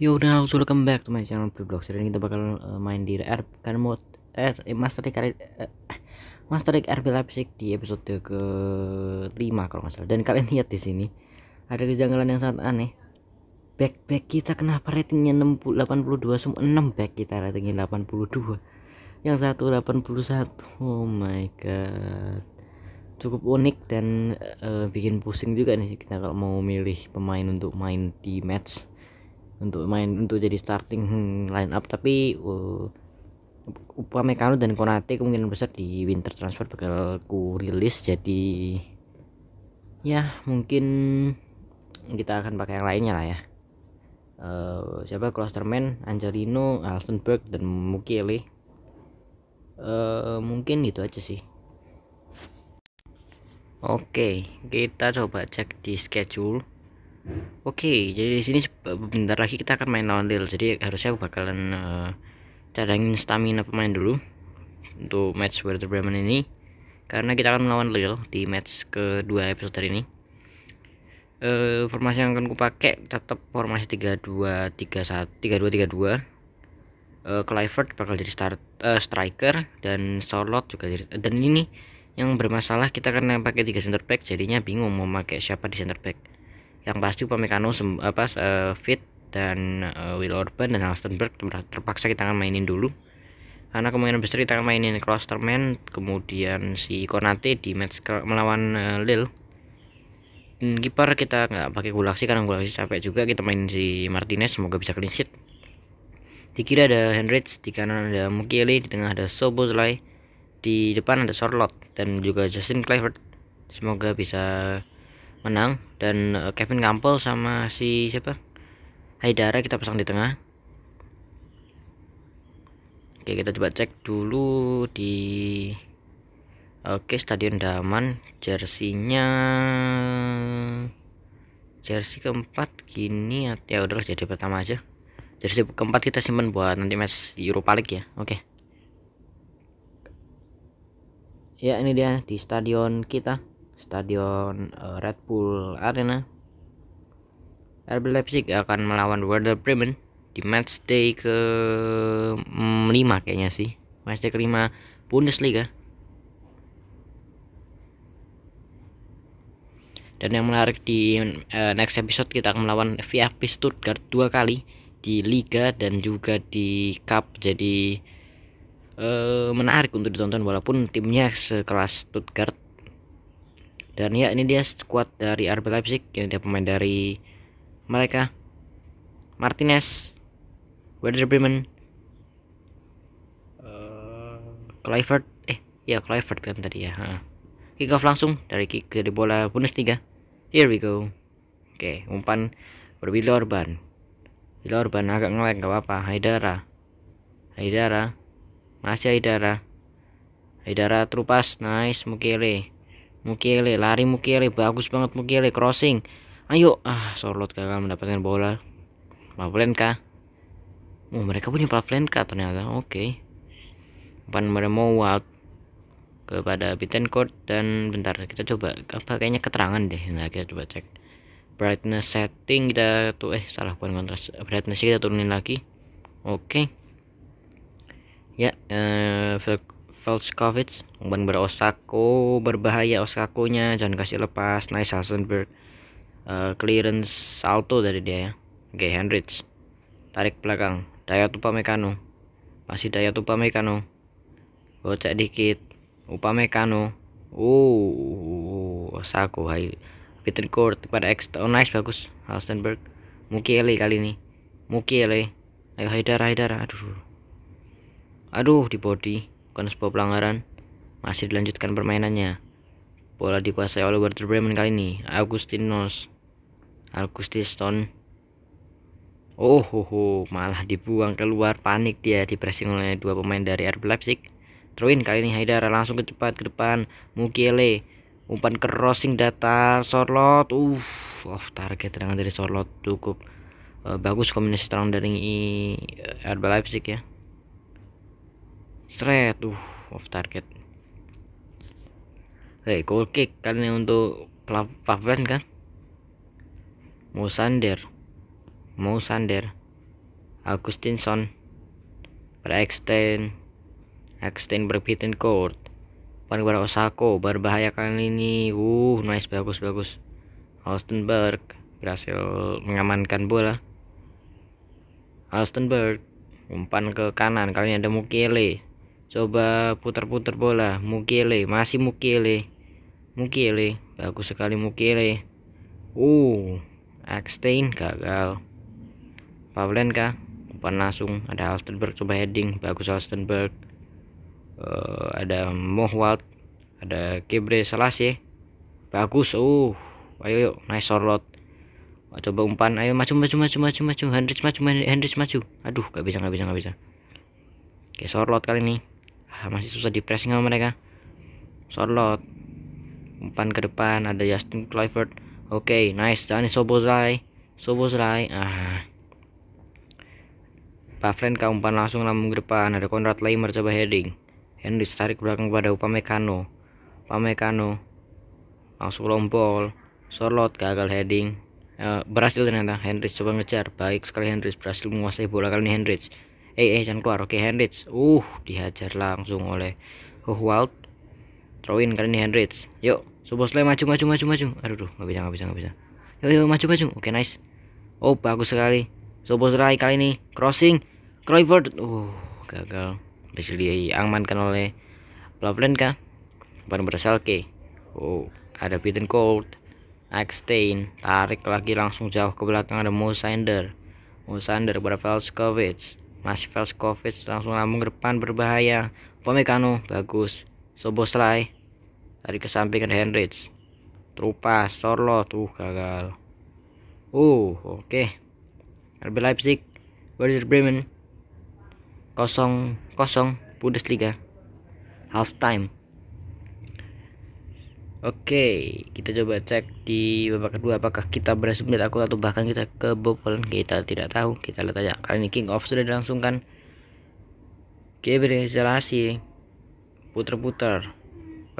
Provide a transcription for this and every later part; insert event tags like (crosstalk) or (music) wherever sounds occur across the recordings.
Yo dan langsung welcome back ke my channel Vlog. Hari ini kita bakal eh, main di R kan mod R eh, Master League uh, (coughs) Master League RB Leipzig di episode ke lima kalau nggak salah. Dan kalian lihat di sini ada kejanggalan yang sangat aneh. Back back kita kenapa ratingnya 60 82 semua 6 back kita ratingnya 82. Yang satu 81. Oh my god. Cukup unik dan uh, bikin pusing juga nih kita kalau mau milih pemain untuk main di match untuk main untuk jadi starting hmm, line up tapi uh, Upamecano dan Konate kemungkinan besar di winter transfer bakal ku rilis jadi ya mungkin kita akan pakai yang lainnya lah ya uh, siapa Klosterman, Angelino, Alstenberg dan Mukiele uh, mungkin itu aja sih Oke, okay, kita coba cek di schedule. Oke, jadi di sini sebentar lagi kita akan main lawan Lil, Jadi harusnya aku bakalan uh, cadangin stamina pemain dulu untuk match Werder Bremen ini karena kita akan melawan Lil di match kedua episode hari ini. Uh, formasi yang akan pakai tetap formasi 3-2-3-2. Uh, Clifford bakal jadi start uh, striker dan Solot juga jadi dan ini yang bermasalah kita karena pakai 3 center back jadinya bingung mau pakai siapa di center back yang pasti Upamecano apa uh, fit dan uh, Will Orban dan Alstenberg terpaksa kita akan mainin dulu karena kemungkinan besar kita akan mainin Klosterman kemudian si Konate di match melawan uh, Lille dan kiper kita nggak pakai Gulaksi karena Gulaksi capek juga kita mainin si Martinez semoga bisa clean sheet di kiri ada hendricks di kanan ada Mukiele di tengah ada Sobozlai di depan ada Sorlot dan juga Justin Clifford semoga bisa menang dan uh, Kevin Campbell sama si siapa Haidara kita pasang di tengah oke kita coba cek dulu di oke stadion Daman jersinya jersi keempat gini ya udahlah jadi pertama aja jersi keempat kita simpan buat nanti match Europa League ya oke ya ini dia di stadion kita Stadion uh, Red Bull Arena. RB Leipzig akan melawan Werder Bremen di matchday ke 5 mm, kayaknya sih. Matchday 5 Bundesliga. Dan yang menarik di uh, next episode kita akan melawan VfB Stuttgart dua kali di liga dan juga di cup. Jadi uh, menarik untuk ditonton walaupun timnya sekelas Stuttgart dan ya ini dia squad dari RB Leipzig ini dia pemain dari mereka Martinez Werder Bremen Clifford eh, eh ya Clifford kan tadi ya kick off langsung dari kick dari bola Bundesliga here we go oke umpan berwili Orban Orban agak ngelag gak apa-apa Haidara Haidara masih Haidara Haidara terupas nice Mukele Mukiele lari Mukiele bagus banget Mukiele crossing ayo ah Sorlot gagal mendapatkan bola Pavlenka oh mereka punya Pavlenka ternyata oke okay. mau Meremoat kepada Bittencourt dan bentar kita coba apa kayaknya keterangan deh nah kita coba cek brightness setting kita tuh eh salah bukan kontras brightness kita turunin lagi oke okay. ya eh, Velskovic umpan berosako berbahaya osakonya jangan kasih lepas nice Hasenberg uh, eh, clearance salto dari dia ya oke okay, Hendricks tarik belakang daya tupa Mekano masih daya tupa Mekano gocek dikit upa Mekano uh Osako hai Peter Court pada X oh nice bagus Hasenberg Mukiele kali ini Mukiele ayo Haidara Haidara aduh aduh di body bukan sebuah pelanggaran, masih dilanjutkan permainannya. Bola dikuasai oleh Werder Bremen kali ini, Augustinos. Agustiston. Oh, malah dibuang keluar, panik dia di pressing oleh dua pemain dari RB Leipzig. Truin kali ini Haidara langsung ke cepat ke depan, Mukiele. Umpan crossing datar Sorlot. Uff, off target dengan dari Sorlot cukup uh, bagus kombinasi terang dari eh, RB Leipzig ya. Straight, tuh off target. Hey, goal kick kan ini untuk Pavlen kan? Mau sander. Mau sander. Agustinson. Berextend. Extend berpitin court. Pangbara Osako berbahaya kali ini. Uh, nice bagus bagus. Alstenberg berhasil mengamankan bola. Alstenberg umpan ke kanan kali ini ada Mukiele coba putar-putar bola mukile masih mukile mukile bagus sekali mukile uh Eckstein gagal Pavlenka umpan langsung ada Alstenberg coba heading bagus Alstenberg uh, ada Mohwald ada Kebre Selassie ya. bagus uh ayo yuk nice sorlot coba umpan ayo maju maju maju maju maju Hendrix maju Hendrix maju aduh gak bisa gak bisa gak bisa oke sorlot kali ini Ah, masih susah di pressing sama mereka Sorlot umpan ke depan ada Justin Clifford oke okay, nice dan Sobozai Sobozai ah Pak kau umpan langsung lambung ke depan ada Konrad Leimer coba heading Henry tarik belakang kepada Upamecano Upamecano langsung long ball Sorlot gagal heading uh, berhasil ternyata Henry coba ngejar baik sekali Henry berhasil menguasai bola kali ini Henry eh eh jangan keluar oke Hendrix uh dihajar langsung oleh Howard throw in kali ini Henrich yuk suboslay maju maju maju maju aduh tuh nggak bisa nggak bisa nggak bisa yuk yuk maju maju oke nice oh bagus sekali suboslay kali ini crossing Crawford, uh gagal bisa diamankan oleh baru berasal ke, oh ada cold, Axtain tarik lagi langsung jauh ke belakang ada Mosander Mosander berapa Velskovic Mas Velskovic langsung lambung depan berbahaya. Pomekano bagus. Soboslai dari ke samping ke Henrich. Trupa, Sorlo tuh gagal. Uh, oke. Okay. RB Leipzig, Werder Bremen kosong. 0 Bundesliga. Half time. Oke, kita coba cek di babak kedua apakah kita berhasil melihat aku atau bahkan kita kebobolan. Kita tidak tahu. Kita lihat aja. karena ini King of sudah dilangsungkan. Oke, berinspirasi. Puter-puter.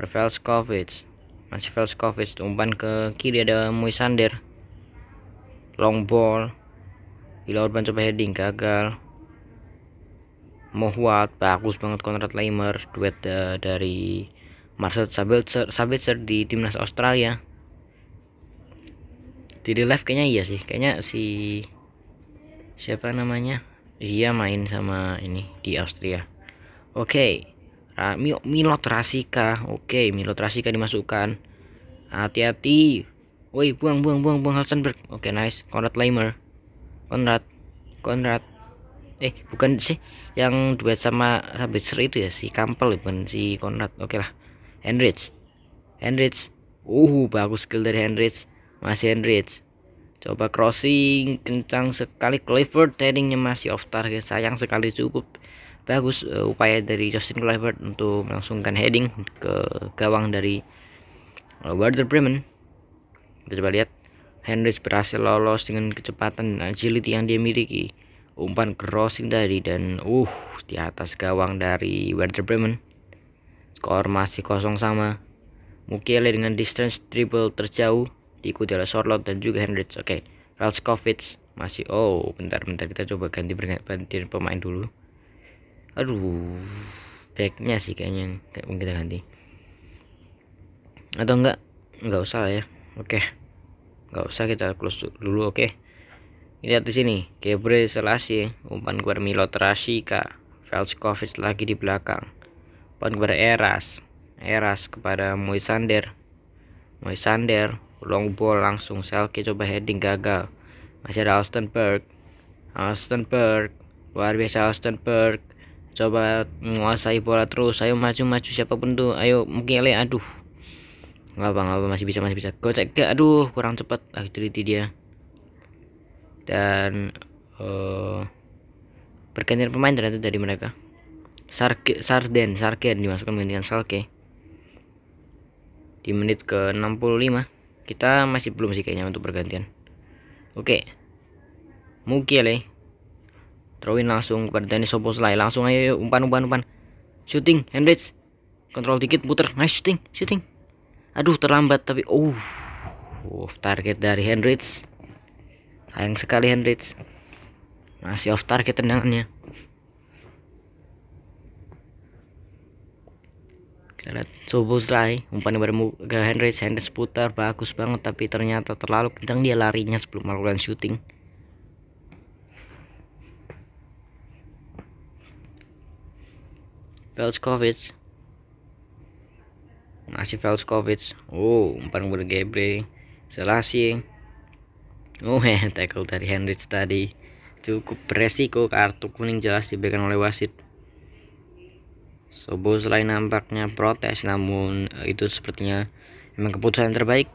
Velskovic. Masih Velskovic. Umpan ke kiri ada Muisander. Long ball. Bila Urban coba heading gagal. Mohwat bagus banget Konrad Leimer duet uh, dari Marcel Sabitzer, Sabitzer di timnas Australia Di Live kayaknya iya sih kayaknya si siapa namanya dia main sama ini di Austria oke okay. Milot Rasika oke okay, Milot Rasika dimasukkan hati-hati woi buang buang buang buang Halstenberg oke okay, nice Konrad Leimer Konrad Konrad eh bukan sih yang duet sama Sabitzer itu ya si Kampel bukan si Konrad oke okay lah Henrich Henrich uh bagus skill dari Henrich masih Henrich coba crossing kencang sekali Clifford headingnya masih off target sayang sekali cukup bagus uh, upaya dari Justin Clifford untuk melangsungkan heading ke gawang dari uh, Werder Bremen kita coba lihat Henrich berhasil lolos dengan kecepatan agility yang dia miliki umpan crossing dari dan uh di atas gawang dari Werder Bremen Skor masih kosong sama. Mukiele dengan distance triple terjauh diikuti oleh Sorlot dan juga Hendricks. Oke, okay. Ralskovic masih oh bentar-bentar kita coba ganti ganti pemain dulu. Aduh, backnya sih kayaknya kayak mungkin kita ganti. Atau enggak? Enggak usah lah ya. Oke. Okay. Enggak usah kita close dulu, oke. Okay. Lihat di sini, Gabriel Selassie, umpan Guermilo Terasika, Velskovic lagi di belakang. Pohon kepada Eras Eras kepada Moisander Moisander long ball langsung Selke coba heading gagal masih ada Austin Berg Austin Berg luar biasa Austin Berg coba menguasai bola terus ayo maju maju siapapun tuh ayo mungkin ele aduh nggak apa nggak apa masih bisa masih bisa gocek ke aduh kurang cepat akhirnya dia dan uh, pergantian pemain ternyata dari mereka Sarke, Sarden Sarken dimasukkan menggantikan Salke di menit ke 65 kita masih belum sih kayaknya untuk pergantian oke okay. eh. throwin langsung kepada Dani Soboslai langsung ayo, umpan umpan umpan shooting Hendrix kontrol dikit putar, nice shooting shooting aduh terlambat tapi oh off target dari Hendrix sayang sekali Hendrix masih off target tendangannya Saya lihat coba umpan baru ke Henry Henry seputar bagus banget tapi ternyata terlalu kencang dia larinya sebelum melakukan syuting Velskovic masih Velskovic oh umpan baru Gebre Selasi oh heh (laughs) tackle dari Henry tadi cukup beresiko kartu kuning jelas diberikan oleh wasit Sobo selain nampaknya protes namun eh, itu sepertinya memang keputusan terbaik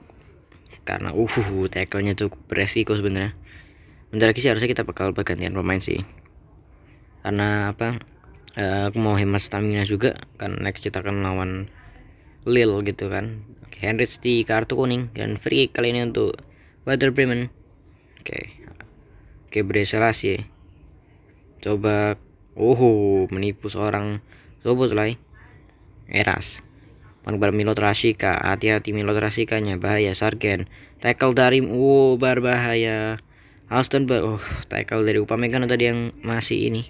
karena uhuh tackle-nya cukup beresiko sebenarnya. Bentar lagi sih harusnya kita bakal pergantian pemain sih. Karena apa? Uh, aku mau hemat stamina juga kan next kita akan lawan Lil gitu kan. Oke, di kartu kuning dan free kali ini untuk Water Bremen. Oke. Okay. Oke, okay, sih. Coba uhuh menipu seorang lai. Eras Penyebar Milot Rashika. Hati-hati Milot Rashikanya. Bahaya Sargen Tackle dari oh, berbahaya Alston ber oh, tackle dari Upamecano tadi yang masih ini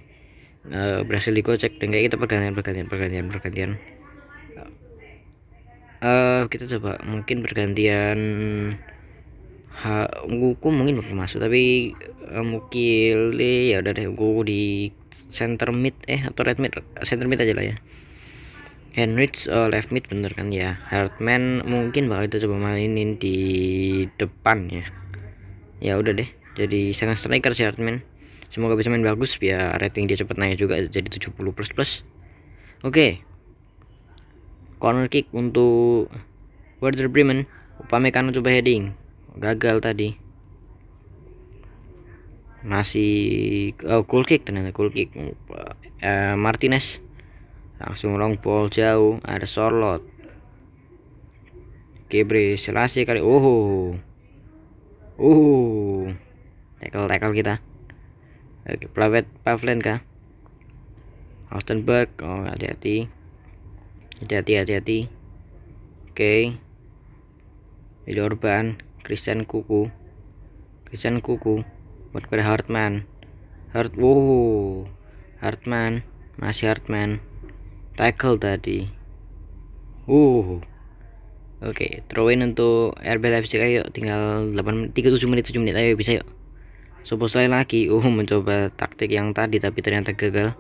uh, berhasil dikocek dan kayak kita pergantian pergantian pergantian pergantian uh, kita coba mungkin pergantian ha mungkin belum masuk tapi uh, eh, Mukile ya udah deh Ungguku di center mid eh atau right mid center mid aja lah ya Henrich uh, left mid bener kan ya Hartman mungkin bakal kita coba mainin di depan ya ya udah deh jadi sangat striker si Hartman semoga bisa main bagus biar rating dia cepet naik juga jadi 70 plus plus oke okay. corner kick untuk Werder Bremen Upamecano coba heading gagal tadi masih oh, cool kick ternyata cool kick uh, Martinez langsung long ball jauh ada Sorlot Gebre selasih kali oh uhuh tackle tackle kita oke Pavlen Pavlenka Austinberg oh hati-hati hati-hati hati-hati oke okay. Orban Christian Kuku Christian Kuku buat gue Hartman Hart wow Hartman masih Hartman tackle tadi uh Oke, okay, throw in untuk RB Leipzig ayo tinggal 8 37 menit 7 menit ayo bisa yuk. Sopo lain lagi uh mencoba taktik yang tadi tapi ternyata gagal.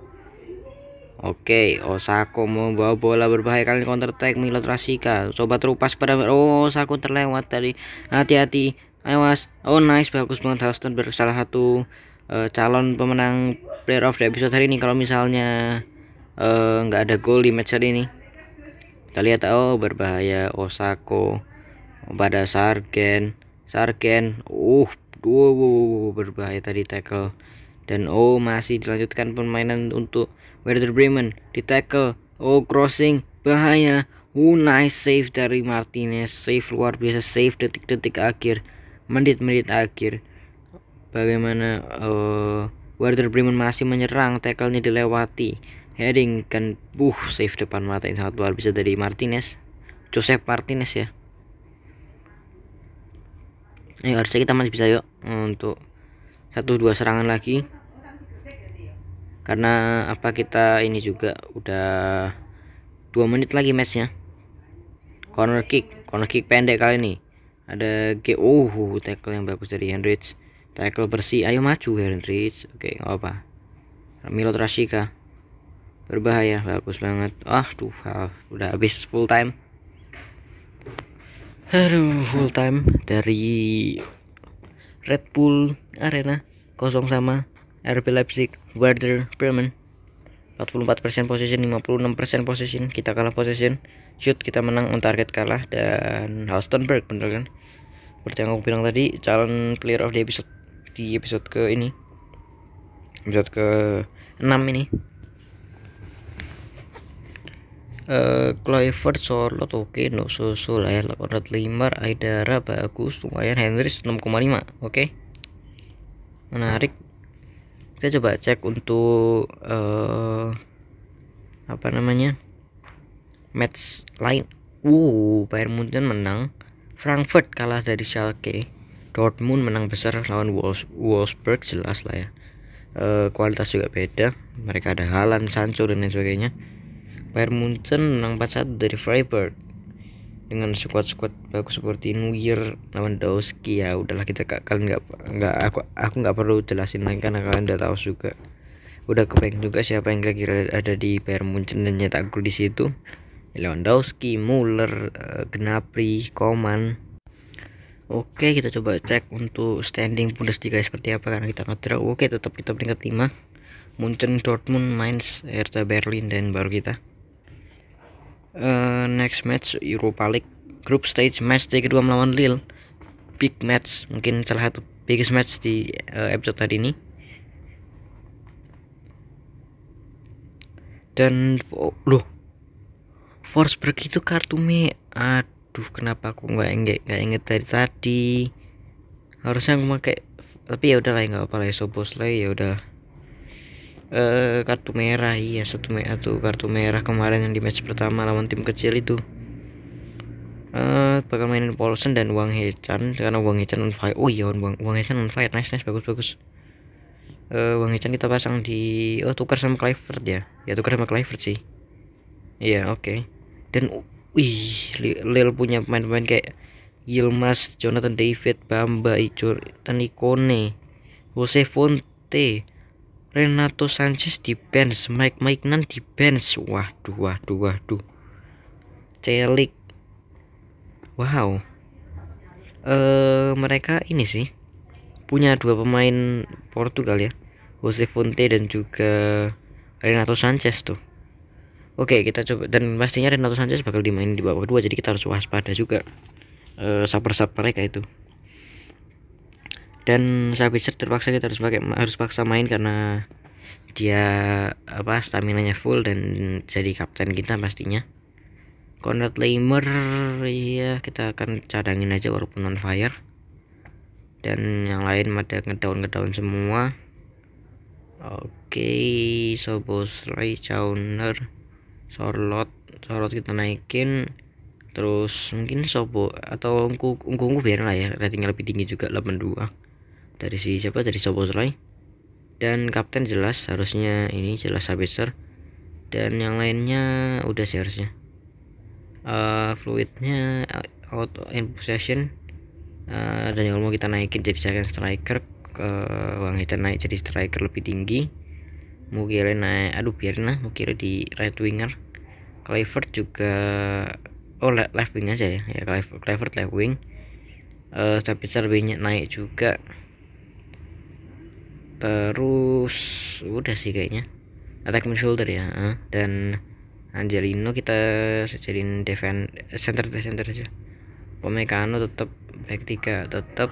Oke, okay, Osako membawa bola berbahaya kali counter attack Milot Rasika. Coba terupas pada Oh, Osako terlewat tadi. Hati-hati ayo oh nice bagus banget Houston salah satu uh, calon pemenang player of the episode hari ini kalau misalnya eh, nggak uh, ada gol di match hari ini kita lihat oh berbahaya Osako pada Sargen Sargen uh wow, berbahaya tadi tackle dan oh masih dilanjutkan permainan untuk Werder Bremen di tackle oh crossing bahaya Oh nice save dari Martinez Save luar biasa Save detik-detik akhir menit-menit akhir bagaimana uh, Werder Bremen masih menyerang tackle-nya dilewati heading kan uh save depan mata yang sangat luar bisa dari Martinez Joseph Martinez ya ayo harusnya kita masih bisa yuk eh, untuk satu dua serangan lagi karena apa kita ini juga udah dua menit lagi matchnya corner kick corner kick pendek kali ini ada G oh tackle yang bagus dari Henrich tackle bersih ayo maju Henrich oke nggak apa Milo Trashika berbahaya bagus banget ah tuh udah habis full time aduh full time dari Red Bull Arena kosong sama RB Leipzig Werder Bremen 44% possession 56% position kita kalah position shoot kita menang on target kalah dan Halstenberg bener kan seperti yang aku bilang tadi calon player of the episode di episode ke ini episode ke 6 ini Uh, eh, Clifford Charlotte oke okay. no susul ya 805 Aidara bagus lumayan Henrys 6,5 oke okay. menarik kita coba cek untuk uh, apa namanya match lain. Uh, Bayern Munchen menang, Frankfurt kalah dari Schalke, Dortmund menang besar lawan Wolfs Wolfsburg jelas lah ya. Uh, kualitas juga beda, mereka ada Halan, Sancho dan lain sebagainya. Bayern Munchen menang 4-1 dari Freiburg dengan squad-squad bagus seperti Neuer, Lewandowski ya udahlah kita kalian nggak nggak aku aku nggak perlu jelasin lagi karena kalian udah tahu juga udah kebayang juga siapa yang kira-kira ada di Bayern Munchen dan nyetak gol di situ Lewandowski, Muller, eh, Gnabry, Koman. Oke, kita coba cek untuk standing Bundesliga seperti apa karena kita ngedraw. Oke, tetap kita peringkat 5. Munchen, Dortmund, Mainz, Hertha Berlin dan baru kita. Uh, next match Europa League group stage match day kedua melawan Lille. Big match, mungkin salah satu biggest match di uh, episode hari ini. Dan oh, loh, Forsberg itu kartu me aduh kenapa aku nggak inget nggak inget dari tadi harusnya aku pakai tapi ya udahlah ya nggak apa-apa lah ya sobos lah ya udah eh kartu merah iya satu merah tuh kartu merah kemarin yang di match pertama lawan tim kecil itu eh bakal mainin Paulsen dan Wang Hechan karena Wang Hechan on fire oh iya Wang Wang Hechan on fire nice nice bagus bagus eh Wang Hechan kita pasang di oh tukar sama Clifford ya ya tukar sama Clifford sih iya yeah, oke dan wih Lil punya pemain-pemain kayak Gilmas, Jonathan David, Bamba, Jonathan Ikone, Jose Fonte, Renato Sanchez di bench, Mike Maignan di wah Waduh, waduh, waduh. Celik. Wow. Eh mereka ini sih punya dua pemain Portugal ya. Jose Fonte dan juga Renato Sanchez tuh. Oke, kita coba dan pastinya Renato Sanchez bakal dimain di bawah dua jadi kita harus waspada juga uh, sabar-sabar mereka itu. Dan Sabitzer terpaksa kita harus pakai harus paksa main karena dia apa stamina nya full dan jadi kapten kita pastinya. Konrad Leimer ya kita akan cadangin aja walaupun on fire dan yang lain ada ngedown ngedown semua oke okay, Ray Chowner sorlot sorlot kita naikin terus mungkin sobo atau ungu ungu, ungu biar lah ya ratingnya lebih tinggi juga 82 dari si siapa dari sobo selain dan kapten jelas harusnya ini jelas habiser dan yang lainnya udah sih harusnya uh, fluidnya out eh, in possession uh, dan yang mau kita naikin jadi second striker uh, Wang kita naik jadi striker lebih tinggi mungkin naik aduh biarin lah mungkin di right winger Clifford juga oh left left wing aja ya ya Clifford, Clifford left wing uh, eh, tapi lebihnya naik juga terus udah sih kayaknya attack midfielder ya uh, dan Angelino kita jadiin defend eh, center center aja Pemekano tetap back tiga tetap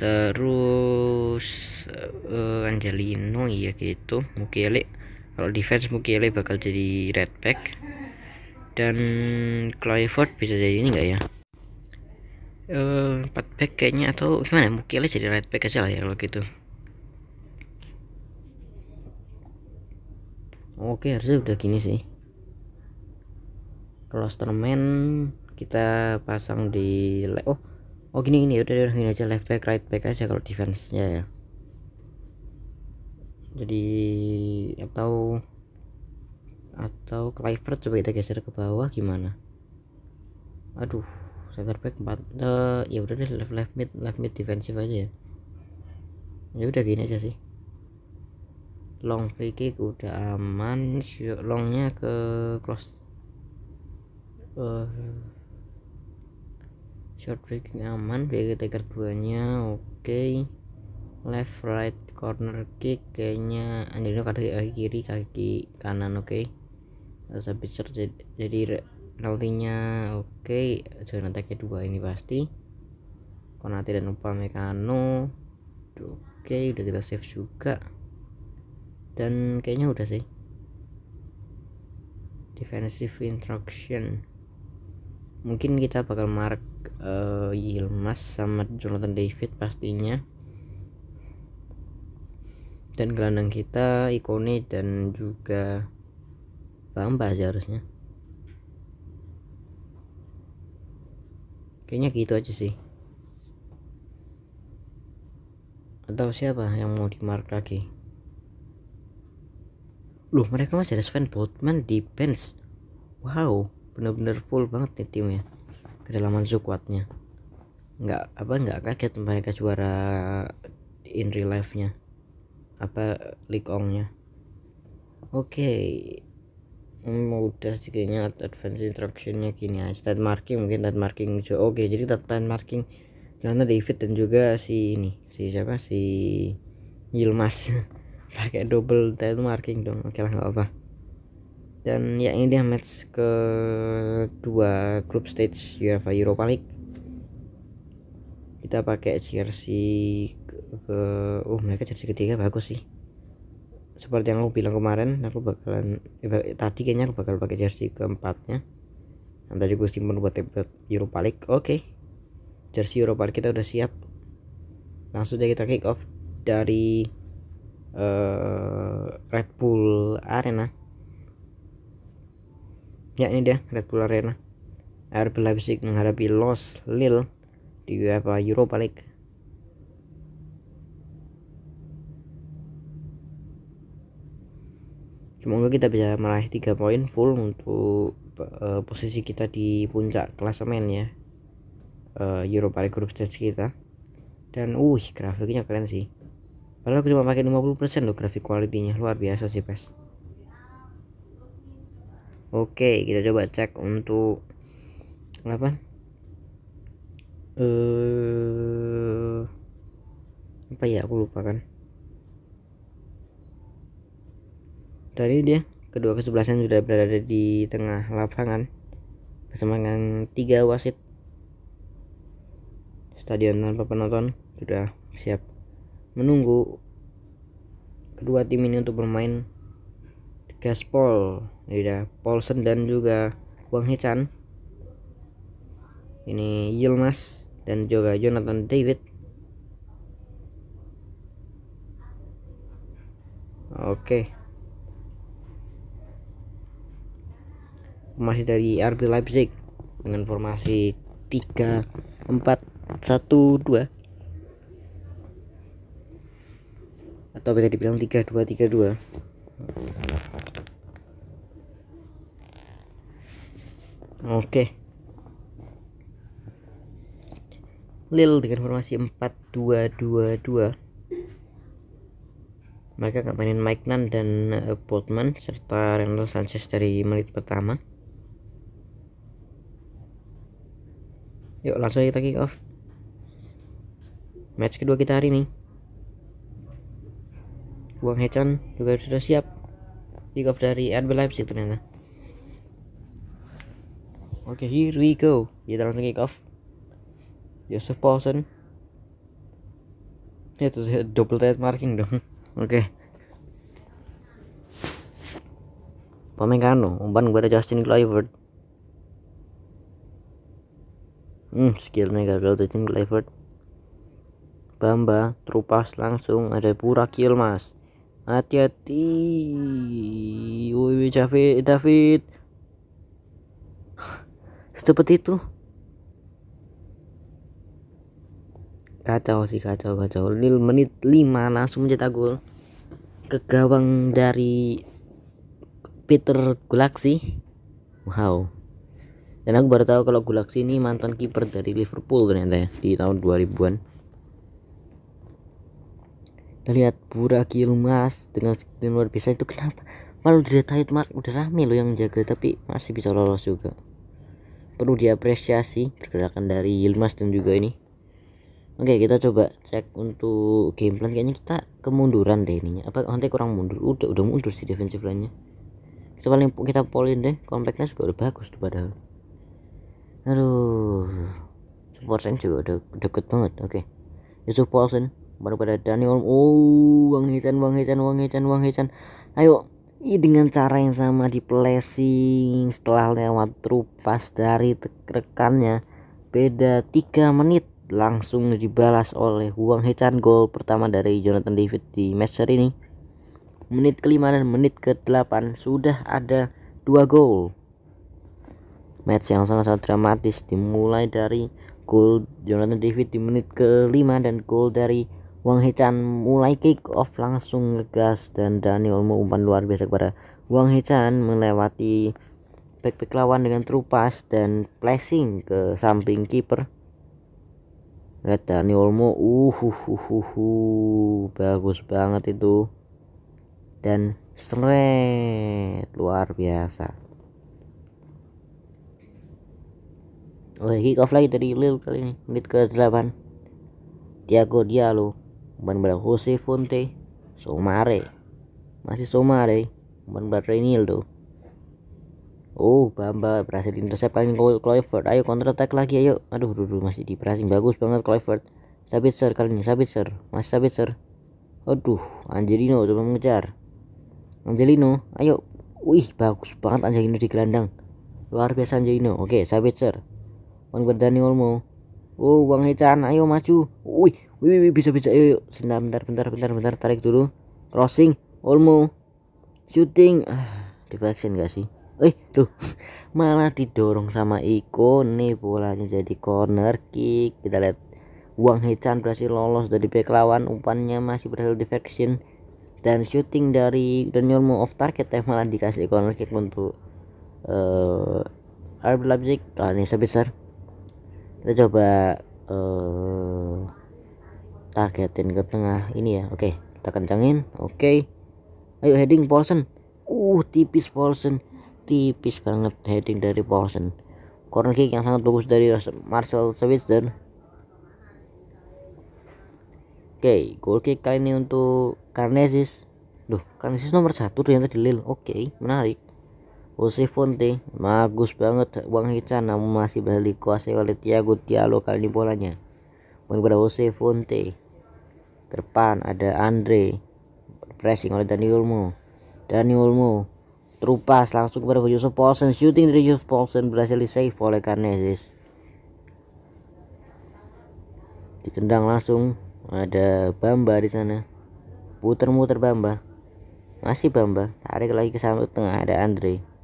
terus uh, Angelino iya gitu Mukilik kalau defense Mukiele bakal jadi red pack dan Clifford bisa jadi ini enggak ya eh, empat uh, back kayaknya atau gimana Mukiele jadi red pack aja lah ya kalau gitu oke harusnya udah gini sih Klosterman kita pasang di oh oh gini gini udah udah gini aja left back right back aja kalau defense ya ya jadi atau atau Clifford coba kita geser ke bawah gimana aduh center back empat uh, ya udah deh left left mid left mid defensif aja ya ya udah gini aja sih long free kick udah aman longnya ke cross uh, short free kick aman BG taker duanya, oke okay left right corner kick kayaknya Angelino kaki, kaki eh, kiri kaki kanan oke okay. terus habis jadi, jadi penaltinya oke okay. jangan attack dua ini pasti Konati dan Upamecano oke okay, udah kita save juga dan kayaknya udah sih defensive instruction mungkin kita bakal mark uh, Yilmaz sama Jonathan David pastinya dan gelandang kita Ikone dan juga Bamba seharusnya kayaknya gitu aja sih atau siapa yang mau di mark lagi loh mereka masih ada Sven Botman di bench wow bener-bener full banget nih timnya kedalaman sukuatnya nggak apa nggak kaget mereka juara in real life nya apa likongnya oke okay. Hmm, mudah sih kayaknya advance instructionnya gini aja start marking mungkin start marking juga oke okay, jadi start marking karena David dan juga si ini si siapa si Yilmaz (laughs) pakai double tat marking dong oke okay lah nggak apa dan ya ini dia match ke dua grup stage UEFA Europa League kita pakai jersey ke oh mereka jersey ketiga bagus sih seperti yang aku bilang kemarin aku bakalan eh, tadi kayaknya aku bakal pakai jersey keempatnya yang tadi gue simpen buat buat Europa League oke okay. jersey Europa League kita udah siap langsung aja kita kick off dari uh, Red Bull Arena ya ini dia Red Bull Arena RB Leipzig menghadapi Los Lille di UEFA Europa League semoga kita bisa meraih tiga poin full untuk uh, posisi kita di puncak klasemen ya uh, Europa League group stage kita dan uh grafiknya keren sih padahal aku cuma pakai 50% loh grafik kualitinya luar biasa sih pes oke okay, kita coba cek untuk apa eh uh, apa ya aku lupa kan dari dia kedua kesebelasan sudah berada di tengah lapangan bersama dengan tiga wasit stadion tanpa penonton sudah siap menunggu kedua tim ini untuk bermain Gaspol ada Paulsen dan juga Wang Hechan ini Yilmaz dan juga Jonathan David oke okay. masih dari RB Leipzig dengan formasi 3 4 1 2 atau bisa dibilang 3 2 3 2 Oke. Lil dengan formasi 4-2-2-2 mereka nggak mainin Mike Nan dan eh, Boltman serta Reynolds Sanchez dari menit pertama yuk langsung kita kick off match kedua kita hari ini Buang Hechan juga sudah siap kick off dari RB Leipzig ternyata oke okay, here we go kita langsung kick off Joseph Paulsen Itu saya ya, double tight marking dong (laughs) oke okay. pemain kano umpan gue ada Justin Kluivert Hmm, skillnya gagal tim Clifford. Bamba terupas langsung ada pura kill mas. Hati-hati. Wih, David, David. (laughs) Seperti itu. Kacau sih, kacau, kacau. Lil menit lima langsung mencetak gol ke gawang dari Peter Gulaksi. Wow dan aku baru tahu kalau Gulaksi ini mantan kiper dari Liverpool ternyata ya di tahun 2000-an kita lihat Buraki dengan skin luar biasa itu kenapa malu dari mark udah rame lo yang jaga tapi masih bisa lolos juga perlu diapresiasi pergerakan dari Yilmaz dan juga ini oke kita coba cek untuk game plan kayaknya kita kemunduran deh ininya apa nanti kurang mundur udah udah mundur sih defensive line-nya kita paling kita polin deh kompleksnya juga udah bagus tuh padahal aduh support sen juga de deket banget oke okay. Yusuf Paulsen baru pada Daniel oh Wang Hechan Wang Hechan Wang Hechan Wang Hechan ayo I, dengan cara yang sama di placing setelah lewat trupas dari rekannya beda tiga menit langsung dibalas oleh Wang Hechan gol pertama dari Jonathan David di match hari ini menit kelima dan menit ke-8 sudah ada dua gol match yang sangat-sangat dramatis dimulai dari goal Jonathan David di menit kelima dan goal dari Wang Hechan mulai kick off langsung ngegas dan Dani Olmo umpan luar biasa kepada Wang Hechan melewati back-back lawan dengan terupas dan flashing ke samping kiper Lihat Dani Olmo uh, uh, uh, uh bagus banget itu dan seret luar biasa oleh kick off lagi dari Lil kali ini menit ke-8 Thiago Diallo benar-benar Jose Fonte Somare masih Somare benar-benar Renildo Oh, Bamba berhasil intercept paling Clifford. Ayo counter attack lagi ayo. Aduh, aduh, masih di pressing bagus banget Clifford. Sabitzer kali ini, Sabitzer. Masih Sabitzer. Aduh, Angelino coba mengejar. Angelino, ayo. Wih, bagus banget Angelino di gelandang. Luar biasa Angelino. Oke, Sabitzer. Wan Berdani Olmo Oh Bang hechan ayo maju wih wih, wih bisa bisa yuk sebentar bentar bentar bentar bentar tarik dulu crossing Olmo shooting ah, deflection gak sih eh tuh (laughs) malah didorong sama Iko nih bolanya jadi corner kick kita lihat Wang Hechan berhasil lolos dari back lawan umpannya masih berhasil deflection dan shooting dari Daniel Mo of target yang eh, malah dikasih corner kick untuk uh, Arab Leipzig ah, ini sebesar kita coba uh, targetin ke tengah ini ya oke okay, kita kencangin oke okay. ayo heading Paulson uh tipis Paulson tipis banget heading dari Paulson corner kick yang sangat bagus dari Marcel Switzer oke okay, goal kick kali ini untuk Karnesis Duh, Karnesis nomor satu ternyata di Lille oke okay, menarik Usif Fonte, bagus banget uang Hichan namun masih berhasil dikuasai oleh Thiago Tialo kali ini bolanya Bukan pada Usif Terpan ada Andre Pressing oleh Dani Ulmo Dani Ulmo Terupas langsung kepada Yusuf Paulsen Shooting dari Yusuf Paulsen berhasil di save oleh Karnesis, Ditendang langsung ada Bamba di sana puter-muter Bamba masih Bamba tarik lagi ke samping tengah ada Andre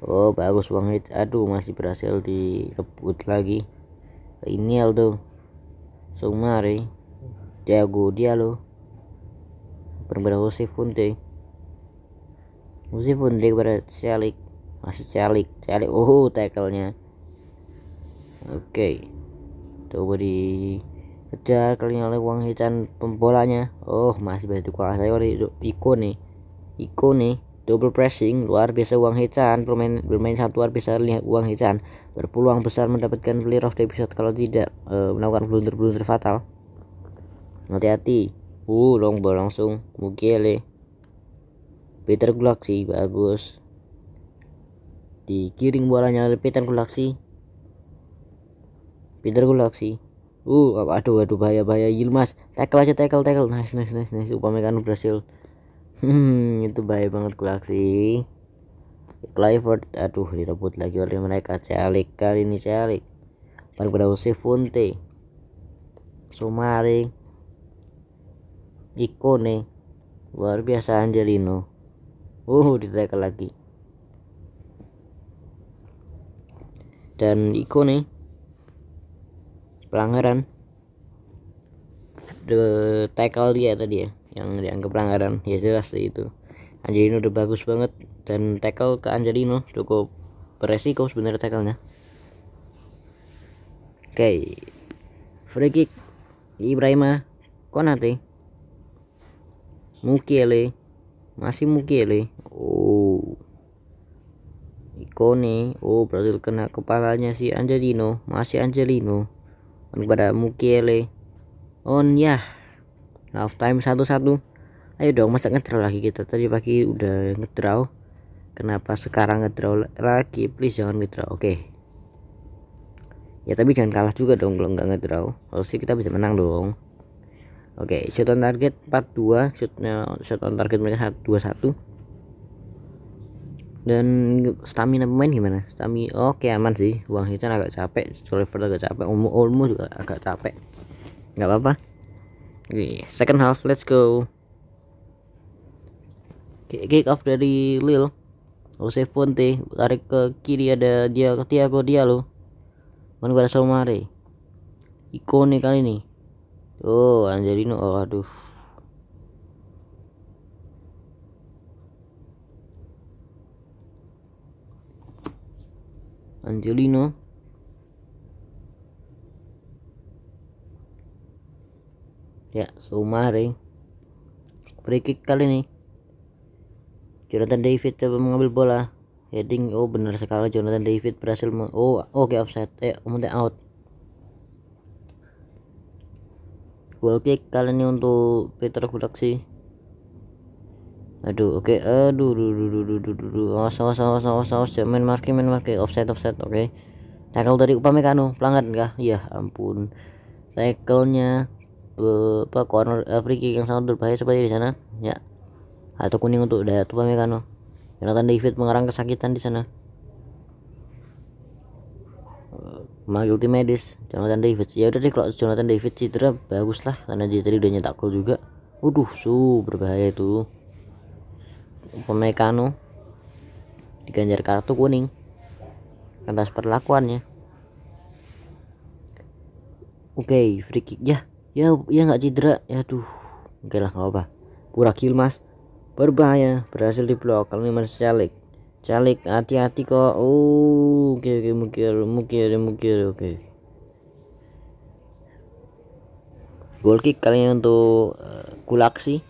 oh bagus banget aduh masih berhasil direbut lagi ini Aldo Sumari eh. jago dia loh berbeda Jose Fonte Jose Fonte kepada Celik masih Celik Celik oh tackle-nya oke okay. coba di kejar ini oleh Wang Hitan pembolanya oh masih banyak dikuasai oleh Iko nih Iko nih Double pressing luar biasa uang hecan bermain bermain luar biasa lihat uang hecan berpeluang besar mendapatkan playoff episode kalau tidak e, melakukan blunder-blunder fatal. Hati-hati. Uh, long ball langsung mukiele eh. Peter Gulaksi bagus. dikiring bolanya oleh Peter Gulaksi. Peter Gulaksi. Uh, aduh aduh bahaya bahaya Yilmaz. Tackle aja tackle tackle. Nice nice nice nice. Upamecano berhasil Hmm, itu bahaya banget kulaksi Clifford, aduh direbut lagi oleh mereka. Celik kali ini celik. Paling pada usia Funte. Sumari. Ikone. Luar biasa Angelino. Uh, ditekan lagi. Dan Ikone. Pelanggaran. The tackle dia tadi ya yang dianggap pelanggaran ya jelas itu Angelino udah bagus banget dan tackle ke Angelino cukup beresiko sebenarnya tacklenya oke okay. free kick Ibrahima Konate Mukiele masih Mukiele oh Ikone oh berarti kena kepalanya si Angelino masih Angelino kepada Mukiele on ya half time satu satu ayo dong masa ngedraw lagi kita tadi pagi udah ngedraw kenapa sekarang ngedraw lagi please jangan ngedraw oke okay. ya tapi jangan kalah juga dong kalau nggak ngedraw harusnya kita bisa menang dong oke okay, shot on target 42 shotnya shot on target mereka 121 dan stamina pemain gimana stamina oke okay, aman sih uang hitam agak capek Soliver agak capek umur umur juga agak capek nggak apa-apa Oke, second half, let's go. Kick off dari Lil. Jose Fonte tarik ke kiri ada dia ke Tiago dia lo. Mana pada Somare. Ikone kali ini. Oh, Angelino. Oh, aduh. Angelino Ya, Sumari. Free kick kali ini. Jonathan David coba mengambil bola. Heading. Oh, benar sekali Jonathan David berhasil meng Oh, oke okay, offset Eh, umumnya out. Goal kick kali ini untuk Peter Kudaksi Aduh, oke. Okay. Aduh, duh, duh, duh, duh, duh, duh, duh. Awas, awas, awas, awas, awas. Ya, main marking, main marking. offset offset Oke. Okay. Tackle dari Upamecano, pelanggan kah? iya ampun. Tackle-nya apa corner uh, free kick yang sangat berbahaya seperti di sana ya atau kuning untuk daya tuh Pamekano Jonathan David mengarang kesakitan di sana tim medis, Jonathan David ya udah deh kalau Jonathan David citra bagus lah karena dia tadi udah nyetak gol juga Waduh, su berbahaya itu. Pemekano diganjar kartu kuning atas perlakuannya. Oke, okay, free kick ya ya ya nggak cedera ya aduh oke lah nggak apa pura kilmas berbahaya berhasil diblok kalau masih calik calik hati-hati kok oh oke oke mukir, mukir, mukir, oke Gol goal kick kali ini untuk uh, eh, kulaksi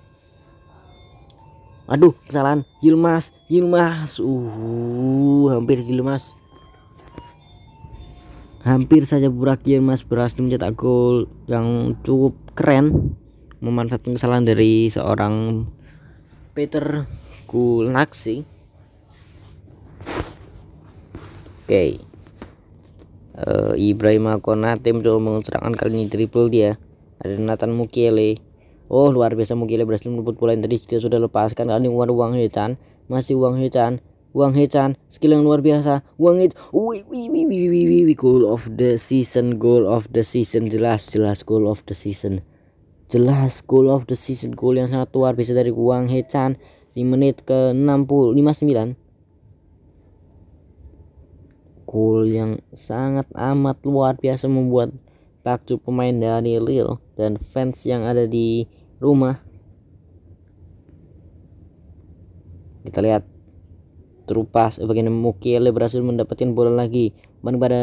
aduh kesalahan Yilmaz Yilmaz uh hampir Yilmaz hampir saja Burak Yilmaz berhasil mencetak gol yang cukup keren memanfaatkan kesalahan dari seorang Peter Gulaksi oke okay. uh, eh, Ibrahim Konate mencoba mengutrakan kali ini triple dia ada Nathan Mukiele oh luar biasa Mukiele berhasil merebut bola yang tadi dia sudah lepaskan kali ini uang, uang hitan masih uang hitan Wang Hechan skill yang luar biasa Wang it, wih, wih, wih, wih, wih, wih, wih. goal of the season goal of the season jelas jelas goal of the season jelas goal of the season goal yang sangat luar biasa dari Wang Hechan di menit ke lima sembilan, goal yang sangat amat luar biasa membuat takjub pemain dari Lille dan fans yang ada di rumah kita lihat terupas bagaimana Mukiele berhasil mendapatkan bola lagi mana pada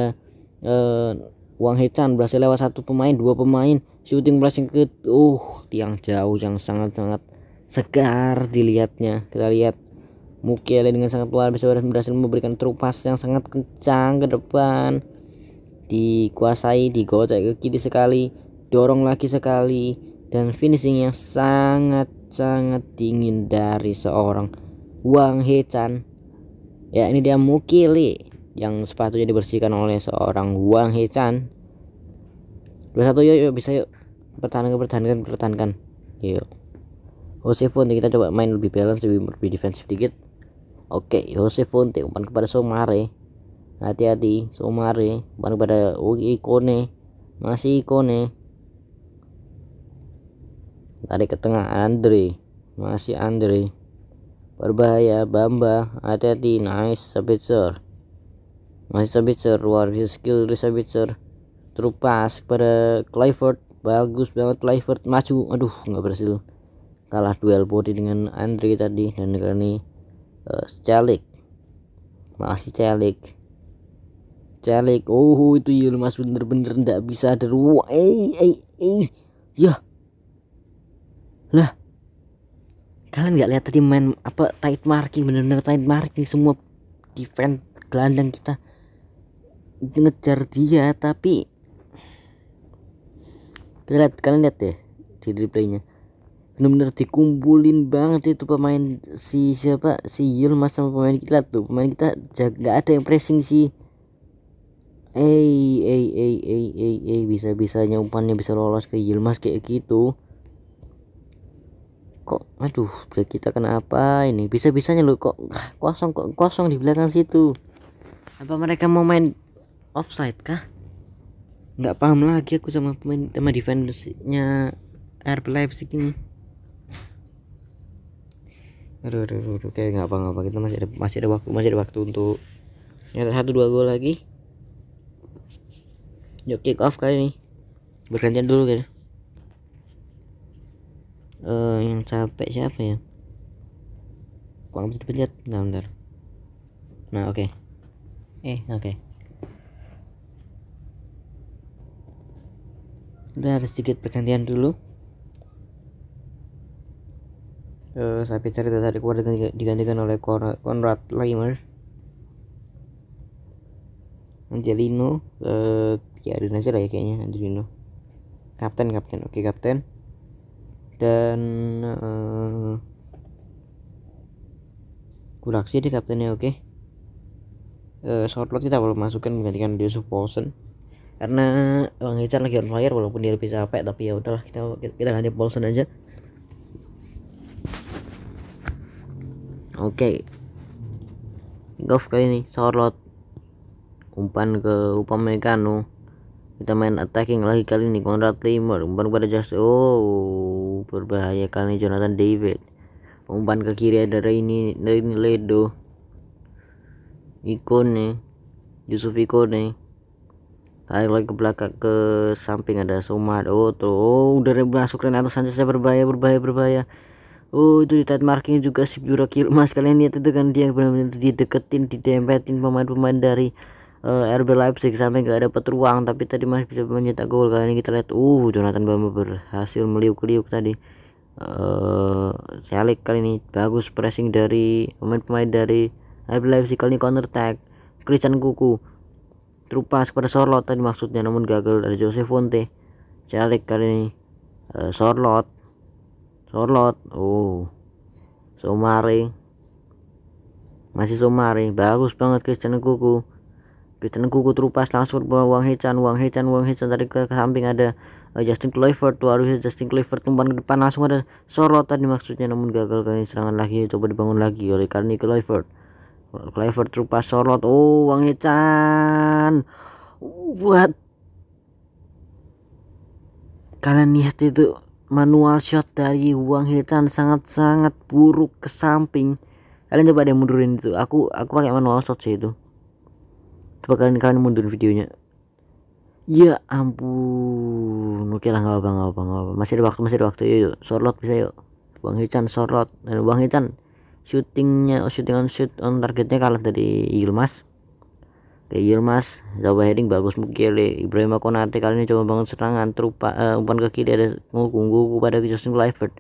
uh, Wang Hechan berhasil lewat satu pemain dua pemain shooting berhasil ke uh tiang jauh yang sangat-sangat segar dilihatnya kita lihat Mukiele dengan sangat luar biasa berhasil memberikan terupas yang sangat kencang ke depan dikuasai digocek ke kiri sekali dorong lagi sekali dan finishing yang sangat sangat dingin dari seorang Wang Hechan ya ini dia Mukili yang sepatunya dibersihkan oleh seorang Wang Hechan dua satu yuk, yuk bisa yuk pertahankan pertahankan pertahankan yuk Josefonte kita coba main lebih balance lebih, lebih defensif dikit oke okay, Josefonte umpan kepada Somare hati-hati Somare umpan kepada Ikone masih Ikone tarik ke tengah Andre masih Andre Berbahaya, Bamba, hati-hati, nice, Sabitzer. Nice Sabitzer, warrior skill dari Sabitzer. Terupas kepada Clifford, bagus banget Clifford, maju, aduh nggak berhasil. Kalah duel body dengan Andre tadi dan kali ini uh, eh, Celik. Masih Celik. Celik, oh itu iya, mas bener-bener ndak bisa ada eh, eh, eh, ya, lah kalian nggak lihat tadi main apa tight marking bener-bener tight marking semua defense gelandang kita ngejar dia tapi kalian lihat kalian lihat deh ya, di replaynya bener-bener dikumpulin banget itu pemain si siapa si Yilmaz sama pemain kita tuh pemain kita jaga ada yang pressing si eh eh eh eh eh eh bisa bisanya umpannya bisa lolos ke Yilmaz kayak gitu kok aduh black kita kenapa ini bisa-bisanya lo kok kosong kok kosong di belakang situ apa mereka mau main offside kah nggak paham lagi aku sama pemain sama defendernya RB Leipzig ini aduh aduh aduh, aduh. kayak nggak apa-apa kita masih ada masih ada waktu masih ada waktu untuk nyata satu dua gol lagi yuk kick off kali ini bergantian dulu kayaknya uh, yang sampai siapa ya kok nggak bisa dilihat nah bentar nah oke okay. eh oke okay. kita harus sedikit pergantian dulu uh, eh, sapi cerita tadi keluar digantikan oleh Konrad Leimer Angelino uh, eh, biarin ya aja lah ya kayaknya Angelino kapten kapten oke okay, kapten dan uh, eh, Gulaksi deh kaptennya oke okay? uh, eh, short kita belum masukkan menggantikan Yusuf Paulsen karena Bang Ican lagi on fire walaupun dia lebih capek tapi ya udahlah kita, kita kita ganti Paulsen aja oke okay. golf kali ini short umpan ke Upamecano kita main attacking lagi kali ini Konrad Limmer umpan pada just oh berbahaya kali Jonathan David umpan ke kiri ada Raini Raini Ledo nih Yusuf ikon nih tarik lagi ke belakang ke samping ada Sumat oh tuh oh, udah masuk Renato Sanchez berbahaya berbahaya berbahaya Oh itu di tight marking juga si Jura Kilmas kalian lihat itu kan dia benar-benar dideketin didempetin pemain-pemain dari uh, eh, RB Leipzig sampai nggak dapat ruang tapi tadi masih bisa mencetak gol kali ini kita lihat uh Jonathan Bamba berhasil meliuk-liuk tadi uh, kali ini bagus pressing dari pemain-pemain dari RB Leipzig kali ini counter attack Christian Kuku terupas kepada Sorlot tadi maksudnya namun gagal dari Jose Fonte Celik kali ini uh, Sorlot Sorlot oh Somare masih Somare bagus banget Christian Kuku Peter Kuku terupas langsung ke Wang Chan Wang Chan Wang Chan tadi ke, samping ada uh, Justin Clifford tuh Justin Clifford umpan ke depan langsung ada sorotan maksudnya namun gagal kali serangan lagi coba dibangun lagi oleh Karni Clifford Clifford terupas sorot oh Wang Chan buat karena niat itu manual shot dari Wang Chan sangat-sangat buruk ke samping kalian coba deh mundurin itu aku aku pakai manual shot sih itu coba kalian kalian mundurin videonya ya ampun oke lah nggak apa nggak apa nggak apa masih ada waktu masih ada waktu yuk, yuk. sorot bisa yuk bang hican sorot dan bang hican shootingnya oh, shooting on shoot on targetnya kalah dari Yilmaz Oke Yilmaz coba heading bagus Mukele Ibrahim Konate kali ini coba bangun serangan terupa uh, eh, umpan ke kiri ada ngukung gugu pada Justin Clifford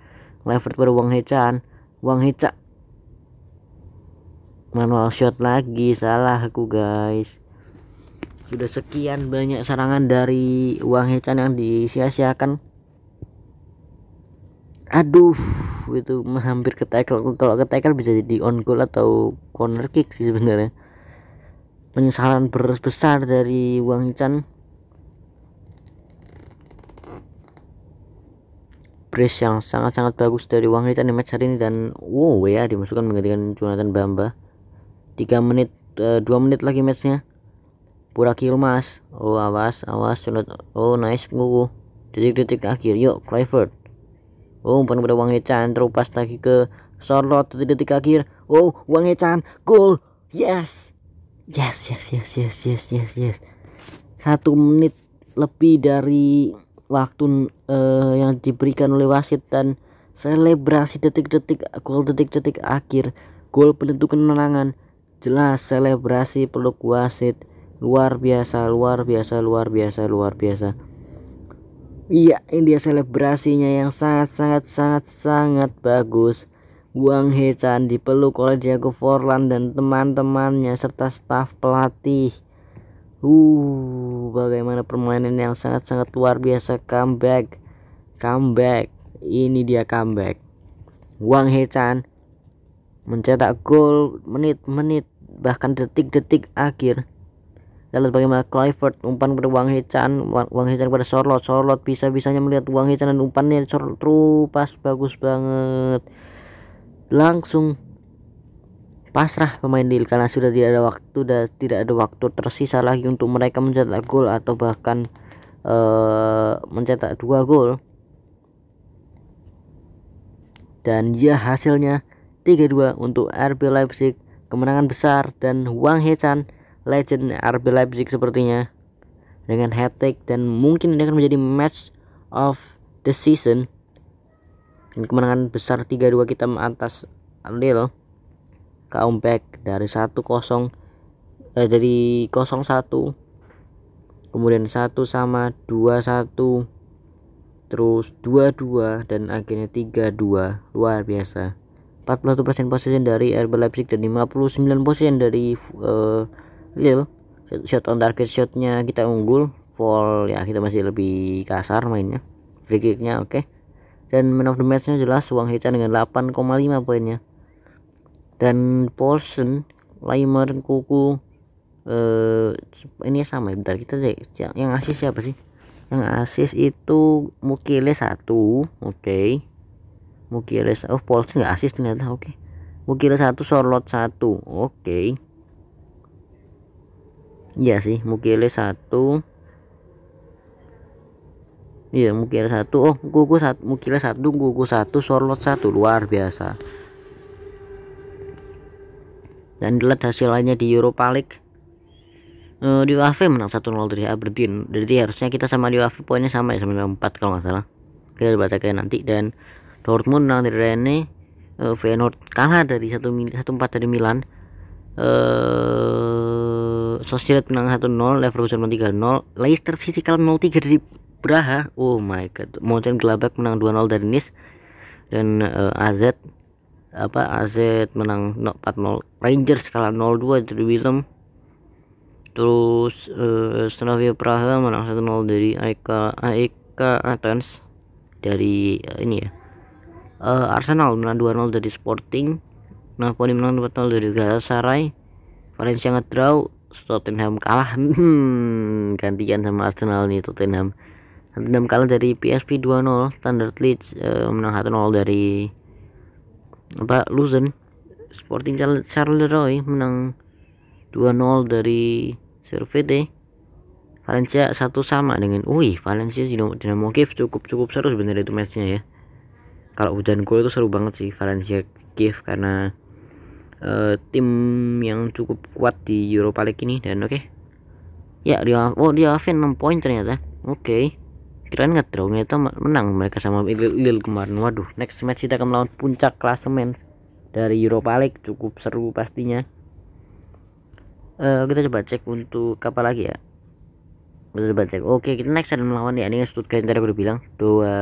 Clifford pada Wang Hechan Wang Hecha manual shot lagi salah aku guys sudah sekian banyak serangan dari uang Hechan yang disia-siakan aduh itu hampir ke tackle kalau ke tackle bisa jadi on goal atau corner kick sih sebenarnya penyesalan besar dari Wang Hechan press yang sangat-sangat bagus dari Wang Hechan di match hari ini dan wow ya dimasukkan menggantikan Jonathan Bamba 3 menit eh, dua 2 menit lagi matchnya pura kilmas oh awas awas sulut oh nice gugu detik-detik akhir yuk Clifford oh umpan pada Wang Hechan terupas lagi ke Charlotte detik-detik akhir oh Wang Hechan goal yes yes yes yes yes yes yes yes satu menit lebih dari waktu uh, yang diberikan oleh wasit dan selebrasi detik-detik gol detik-detik akhir gol penentu kemenangan jelas selebrasi peluk wasit luar biasa luar biasa luar biasa luar biasa iya ini dia selebrasinya yang sangat sangat sangat sangat bagus Wang Hechan dipeluk oleh Diego Forlan dan teman-temannya serta staf pelatih Uh, bagaimana permainan yang sangat-sangat luar biasa comeback. Comeback. Ini dia comeback. Wang Hechan mencetak gol menit-menit bahkan detik-detik akhir Lalu bagaimana Clifford umpan pada Wang Chan Wang He Chan pada Sorlot Sorlot bisa-bisanya melihat Wang Chan dan umpannya true pas bagus banget langsung pasrah pemain Lille karena sudah tidak ada waktu dan tidak ada waktu tersisa lagi untuk mereka mencetak gol atau bahkan uh, mencetak dua gol dan ya hasilnya 3-2 untuk RB Leipzig kemenangan besar dan Wang Hechan legend RB Leipzig sepertinya dengan hat-trick dan mungkin ini akan menjadi match of the season dan kemenangan besar 3-2 kita atas Lille comeback dari 1-0 eh, dari 0-1 kemudian 1 sama 2-1 terus 2-2 dan akhirnya 3-2 luar biasa 41% possession dari RB Leipzig dan 59% dari uh, Lil iya, shot on target shotnya kita unggul full ya kita masih lebih kasar mainnya free kicknya oke okay. dan man of the matchnya jelas Wang Hechan dengan 8,5 poinnya dan Paulson Laimer Kuku eh ini sama bentar kita cek yang ngasih siapa sih yang asis itu Mukile satu oke okay. Mukile oh Paulson nggak asis ternyata oke okay. Mukile satu Sorlot satu oke okay iya sih mukile satu iya mukile satu oh kuku satu mukile satu kuku satu sorlot satu luar biasa dan dilihat hasilnya di Europa League uh, di UAV e menang 1-0 dari Aberdeen jadi harusnya kita sama di UAV e poinnya sama ya 94 kalau nggak salah kita coba cek nanti dan Dortmund menang dari Rene uh, Feyenoord kalah dari 1-4 dari Milan eh uh, Sociedad menang 1-0, Leverkusen menang 3-0, Leicester City kalah 0-3 dari Braha. Oh my god. Gelabak menang 2-0 dari Nice dan uh, eh, AZ apa AZ menang 4-0. Rangers kalah 0-2 dari Willem. Terus uh, Slavia Praha menang 1-0 dari Aika Aika e e Athens dari uh, ini ya. Uh, Arsenal menang 2-0 dari Sporting. Napoli menang 4-0 dari Galatasaray. Valencia ngedraw Tottenham kalah hmm, gantian sama Arsenal nih Tottenham Tottenham kalah dari PSV 2-0 Standard Leeds uh, menang 1-0 dari apa Luzon Sporting Charleroi menang 2-0 dari Servette Valencia satu sama dengan Wih Valencia Dinamo Kiev cukup cukup seru sebenarnya itu matchnya ya kalau hujan gol itu seru banget sih Valencia Kiev karena uh, tim yang cukup kuat di Europa League ini dan oke okay. ya dia oh dia 6 poin ternyata oke okay. keren nggak terus ternyata menang mereka sama Lille kemarin waduh next match kita akan melawan puncak klasemen dari Europa League cukup seru pastinya uh, kita coba cek untuk kapal lagi ya kita coba cek oke kita next akan melawan ya ini Stuttgart tadi aku udah bilang dua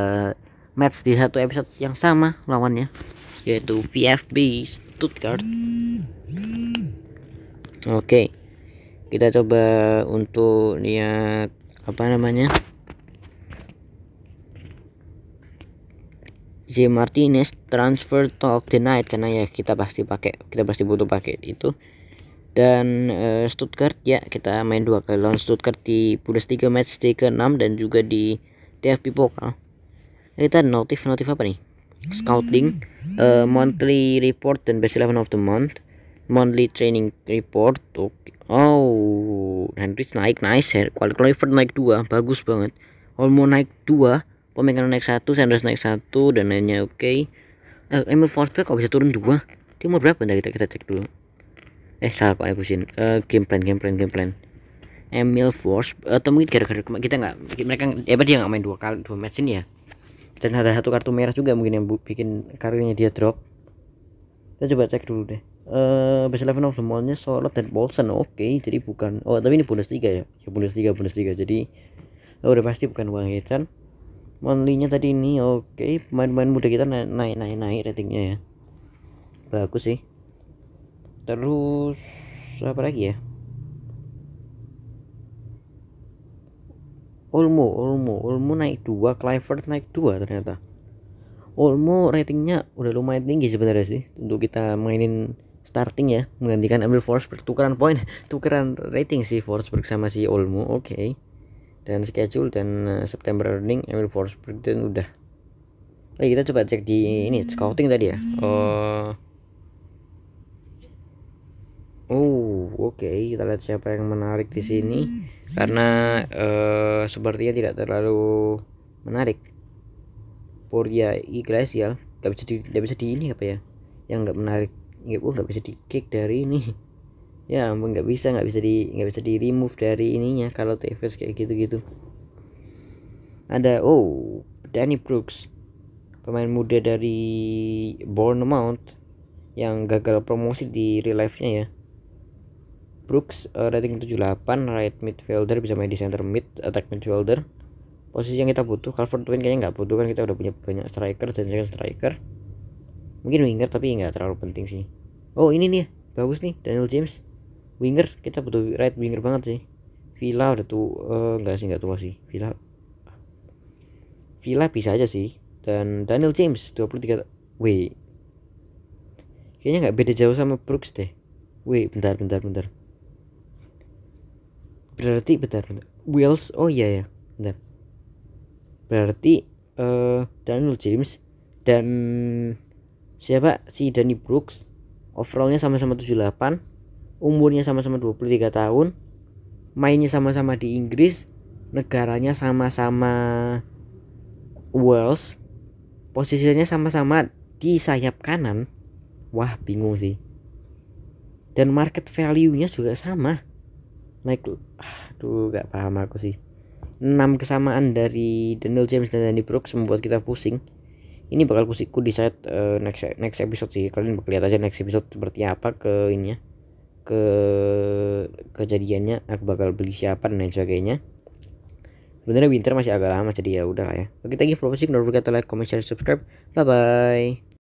match di satu episode yang sama lawannya yaitu VFB Stuttgart oke kita coba untuk lihat apa namanya J Martinez transfer talk tonight karena ya kita pasti pakai kita pasti butuh pakai itu dan uh, Stuttgart ya kita main dua kali lawan Stuttgart di Bundesliga match day ke-6 dan juga di TFP Pokal. Kita notif notif apa nih? scouting uh, monthly report dan best eleven of the month monthly training report okay. oh Hendrix naik nice quality Clifford naik dua bagus banget Olmo naik dua pemegang naik satu Sanders naik satu dan lainnya oke okay. uh, Emil Forsberg kok bisa turun dua dia mau berapa Nanti kita, kita cek dulu eh salah kok nebusin uh, eh, game plan game plan game plan Emil Force atau mungkin gara-gara kita nggak mereka ya dia nggak main dua kali dua match ini ya dan ada satu kartu merah juga mungkin yang bikin karirnya dia drop kita coba cek dulu deh eh uh, base semuanya of the nya Solot dan bolson oke okay, jadi bukan oh tapi ini bonus 3 ya ya bonus 3 bonus 3 jadi oh, udah pasti bukan Wang Hechan monthly tadi ini oke okay. pemain-pemain muda kita naik naik naik naik ratingnya ya bagus sih terus apa lagi ya Olmo Olmo Olmo naik dua Clifford naik dua ternyata Olmo ratingnya udah lumayan tinggi sebenarnya sih untuk kita mainin starting ya menggantikan Emil Force tukeran poin (laughs) tukeran rating sih Force bersama si Olmo oke okay. dan schedule dan eh, September earning Emil Force, dan udah Oke, kita coba cek di ini scouting tadi ya. Oh, Oh, oke, okay. kita lihat siapa yang menarik di sini karena uh, sepertinya tidak terlalu menarik. Poria Iglesial nggak bisa di gak bisa di ini apa ya? Yang nggak menarik, ya oh, nggak bisa di kick dari ini. (laughs) Ya ampun nggak bisa nggak bisa di nggak bisa di remove dari ininya kalau TFS kayak gitu-gitu. Ada oh Danny Brooks pemain muda dari Bournemouth yang gagal promosi di real life-nya ya Brooks uh, rating 78 right midfielder bisa main di center mid attack midfielder posisi yang kita butuh Calvert twin kayaknya nggak butuh kan kita udah punya banyak striker dan second striker mungkin winger tapi nggak terlalu penting sih oh ini nih bagus nih Daniel James winger kita butuh right winger banget sih Villa udah tuh eh, nggak sih nggak tua sih Villa Villa bisa aja sih dan Daniel James 23 wait kayaknya nggak beda jauh sama Brooks deh wait bentar bentar bentar berarti bentar, bentar. Wales oh iya ya bentar berarti uh, Daniel James dan siapa si Danny Brooks overallnya sama-sama 78 umurnya sama-sama 23 tahun mainnya sama-sama di Inggris negaranya sama-sama Wales posisinya sama-sama di sayap kanan wah bingung sih dan market value-nya juga sama Mike, aduh gak paham aku sih 6 kesamaan dari Daniel James dan Danny Brooks membuat kita pusing ini bakal pusingku di saat uh, eh, next next episode sih kalian bakal lihat aja next episode seperti apa ke ininya ke kejadiannya aku bakal beli siapa dan lain sebagainya sebenarnya winter masih agak lama jadi ya udah lah ya oke thank you for watching don't forget to like comment share subscribe bye bye